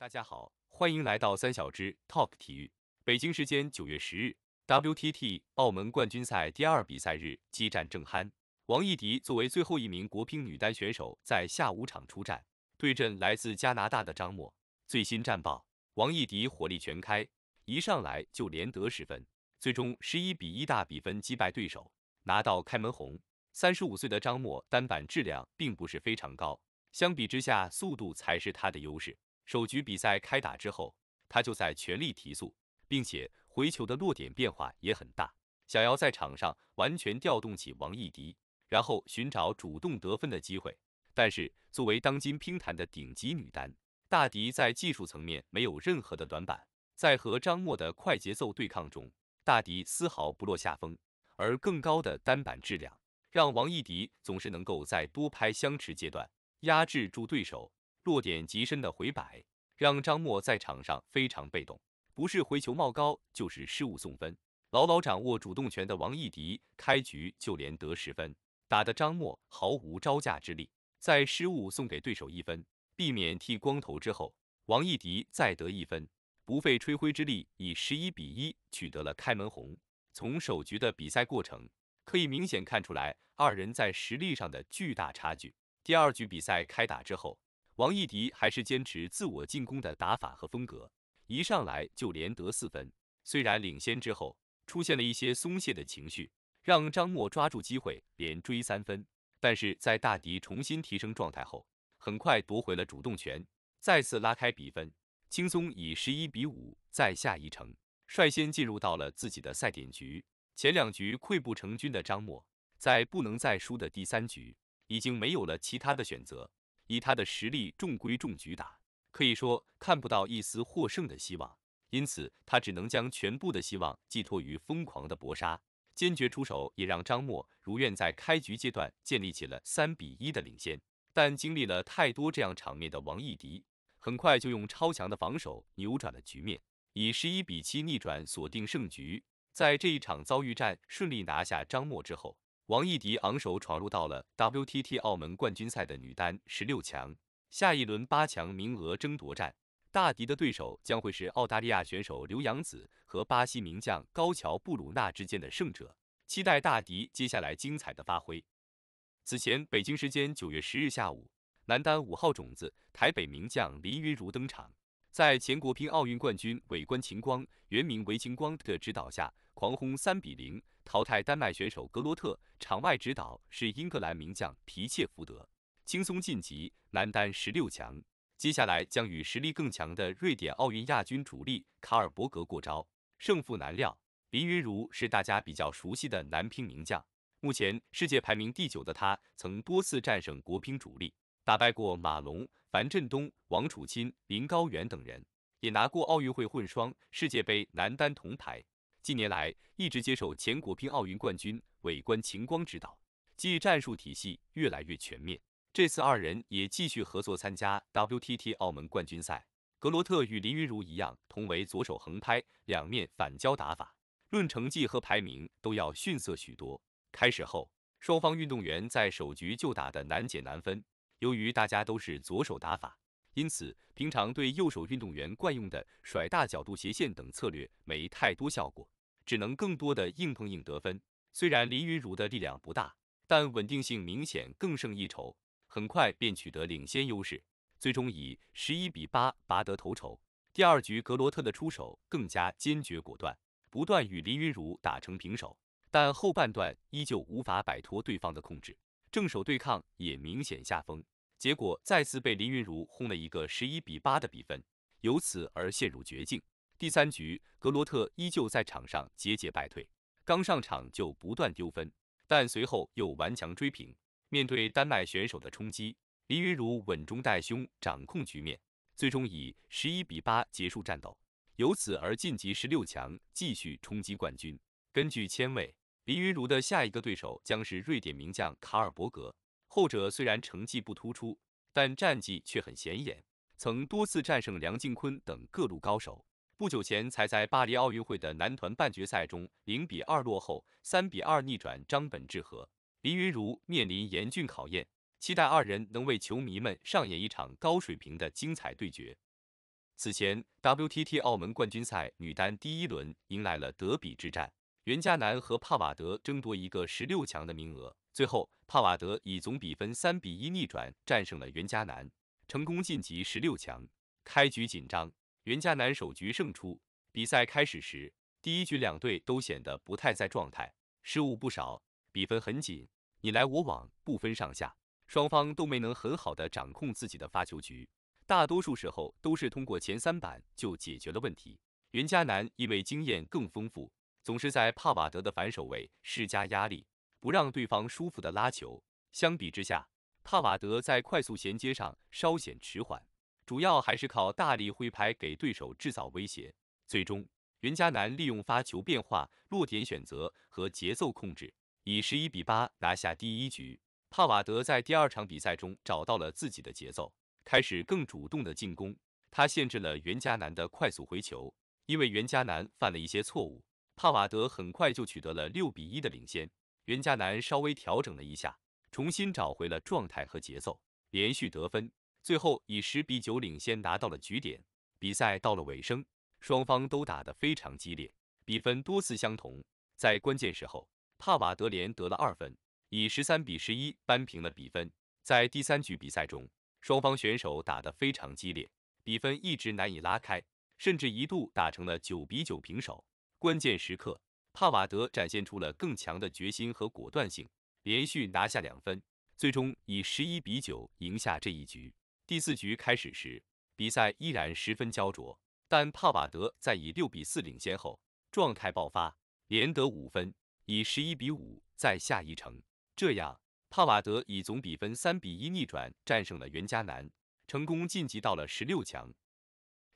大家好，欢迎来到三小只 Talk 体育。北京时间九月十日，WTT 澳门冠军赛第二比赛日激战正酣，王艺迪作为最后一名国乒女单选手在下午场出战，对阵来自加拿大的张默。最新战报，王艺迪火力全开，一上来就连得十分，最终十一比一大比分击败对手，拿到开门红。三十五岁的张默单板质量并不是非常高，相比之下，速度才是他的优势。首局比赛开打之后，他就在全力提速，并且回球的落点变化也很大，想要在场上完全调动起王艺迪，然后寻找主动得分的机会。但是，作为当今乒坛的顶级女单，大迪在技术层面没有任何的短板，在和张默的快节奏对抗中，大迪丝毫不落下风。而更高的单板质量，让王艺迪总是能够在多拍相持阶段压制住对手。落点极深的回摆，让张默在场上非常被动，不是回球冒高，就是失误送分。牢牢掌握主动权的王艺迪，开局就连得十分，打得张默毫无招架之力。在失误送给对手一分，避免剃光头之后，王艺迪再得一分，不费吹灰之力，以十一比一取得了开门红。从首局的比赛过程，可以明显看出来二人在实力上的巨大差距。第二局比赛开打之后。王艺迪还是坚持自我进攻的打法和风格，一上来就连得四分。虽然领先之后出现了一些松懈的情绪，让张默抓住机会连追三分，但是在大迪重新提升状态后，很快夺回了主动权，再次拉开比分，轻松以十一比五再下一城，率先进入到了自己的赛点局。前两局溃不成军的张默，在不能再输的第三局，已经没有了其他的选择。以他的实力，中规中矩打，可以说看不到一丝获胜的希望，因此他只能将全部的希望寄托于疯狂的搏杀，坚决出手，也让张默如愿在开局阶段建立起了三比一的领先。但经历了太多这样场面的王艺迪，很快就用超强的防守扭转了局面，以十一比七逆转锁定胜局。在这一场遭遇战顺利拿下张默之后，王艺迪昂首闯入到了 WTT 澳门冠军赛的女单十六强，下一轮八强名额争夺战，大迪的对手将会是澳大利亚选手刘洋子和巴西名将高桥布鲁纳之间的胜者，期待大迪接下来精彩的发挥。此前，北京时间九月十日下午，男单五号种子台北名将林昀儒登场，在前国乒奥运冠军韦冠秦光（原名韦秦光）的指导下，狂轰三比零。淘汰丹麦选手格罗特，场外指导是英格兰名将皮切福德，轻松晋级男单十六强。接下来将与实力更强的瑞典奥运亚军主力卡尔伯格过招，胜负难料。林云如是大家比较熟悉的男乒名将，目前世界排名第九的他，曾多次战胜国乒主力，打败过马龙、樊振东、王楚钦、林高远等人，也拿过奥运会混双、世界杯男单铜牌。近年来一直接受前国乒奥运冠军韦冠、秦光指导，技战术体系越来越全面。这次二人也继续合作参加 WTT 澳门冠军赛。格罗特与林昀儒一样，同为左手横拍、两面反胶打法，论成绩和排名都要逊色许多。开始后，双方运动员在首局就打得难解难分。由于大家都是左手打法，因此平常对右手运动员惯用的甩大角度斜线等策略没太多效果。只能更多的硬碰硬得分。虽然林云如的力量不大，但稳定性明显更胜一筹，很快便取得领先优势，最终以十一比八拔得头筹。第二局格罗特的出手更加坚决果断，不断与林云如打成平手，但后半段依旧无法摆脱对方的控制，正手对抗也明显下风，结果再次被林云如轰了一个十一比八的比分，由此而陷入绝境。第三局，格罗特依旧在场上节节败退，刚上场就不断丢分，但随后又顽强追平。面对丹麦选手的冲击，林云儒稳中带凶，掌控局面，最终以十一比八结束战斗，由此而晋级十六强，继续冲击冠军。根据签位，林云儒的下一个对手将是瑞典名将卡尔伯格。后者虽然成绩不突出，但战绩却很显眼，曾多次战胜梁靖昆等各路高手。不久前才在巴黎奥运会的男团半决赛中零比二落后，三比二逆转张本智和、林昀儒，面临严峻考验。期待二人能为球迷们上演一场高水平的精彩对决。此前，WTT 澳门冠军赛女单第一轮迎来了德比之战，袁嘉楠和帕瓦德争夺一个十六强的名额。最后，帕瓦德以总比分三比一逆转战胜了袁嘉楠，成功晋级十六强。开局紧张。袁家楠首局胜出。比赛开始时，第一局两队都显得不太在状态，失误不少，比分很紧，你来我往，不分上下。双方都没能很好的掌控自己的发球局，大多数时候都是通过前三板就解决了问题。袁家楠因为经验更丰富，总是在帕瓦德的反手位施加压力，不让对方舒服的拉球。相比之下，帕瓦德在快速衔接上稍显迟缓。主要还是靠大力挥拍给对手制造威胁。最终，袁嘉楠利用发球变化、落点选择和节奏控制，以十一比八拿下第一局。帕瓦德在第二场比赛中找到了自己的节奏，开始更主动的进攻。他限制了袁嘉楠的快速回球，因为袁嘉楠犯了一些错误。帕瓦德很快就取得了六比一的领先。袁嘉楠稍微调整了一下，重新找回了状态和节奏，连续得分。最后以十比九领先拿到了局点，比赛到了尾声，双方都打得非常激烈，比分多次相同。在关键时候，帕瓦德连得了二分，以十三比十一扳平了比分。在第三局比赛中，双方选手打得非常激烈，比分一直难以拉开，甚至一度打成了九比九平手。关键时刻，帕瓦德展现出了更强的决心和果断性，连续拿下两分，最终以十一比九赢下这一局。第四局开始时，比赛依然十分焦灼，但帕瓦德在以六比四领先后，状态爆发，连得五分，以十一比五再下一城。这样，帕瓦德以总比分三比一逆转战胜了袁嘉楠，成功晋级到了十六强。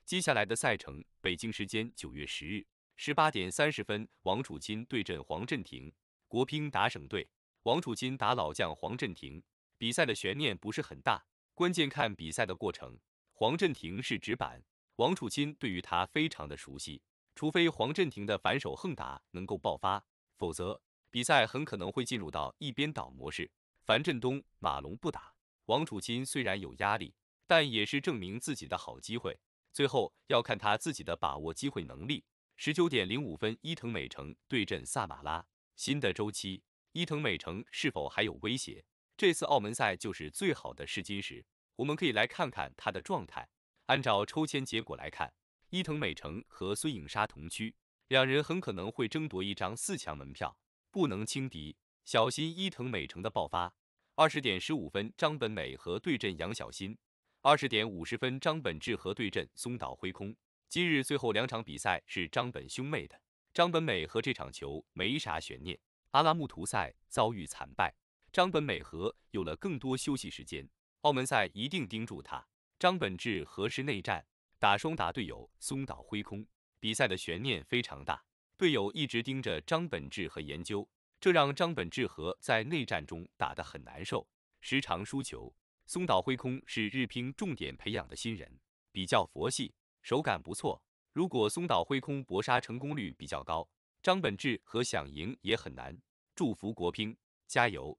接下来的赛程，北京时间九月十日十八点三十分，王楚钦对阵黄镇廷，国乒打省队，王楚钦打老将黄镇廷，比赛的悬念不是很大。关键看比赛的过程，黄镇廷是直板，王楚钦对于他非常的熟悉，除非黄镇廷的反手横打能够爆发，否则比赛很可能会进入到一边倒模式。樊振东、马龙不打，王楚钦虽然有压力，但也是证明自己的好机会，最后要看他自己的把握机会能力。十九点零五分，伊藤美诚对阵萨马拉，新的周期，伊藤美诚是否还有威胁？这次澳门赛就是最好的试金石，我们可以来看看他的状态。按照抽签结果来看，伊藤美诚和孙颖莎同区，两人很可能会争夺一张四强门票，不能轻敌，小心伊藤美诚的爆发。二十点十五分，张本美和对阵杨晓欣；二十点五十分，张本智和对阵松岛辉空。今日最后两场比赛是张本兄妹的，张本美和这场球没啥悬念，阿拉木图赛遭遇惨败。张本美和有了更多休息时间，澳门赛一定盯住他。张本智和是内战打双打队友松岛辉空，比赛的悬念非常大，队友一直盯着张本智和研究，这让张本智和在内战中打得很难受，时常输球。松岛辉空是日乒重点培养的新人，比较佛系，手感不错。如果松岛辉空搏杀成功率比较高，张本智和想赢也很难。祝福国乒，加油！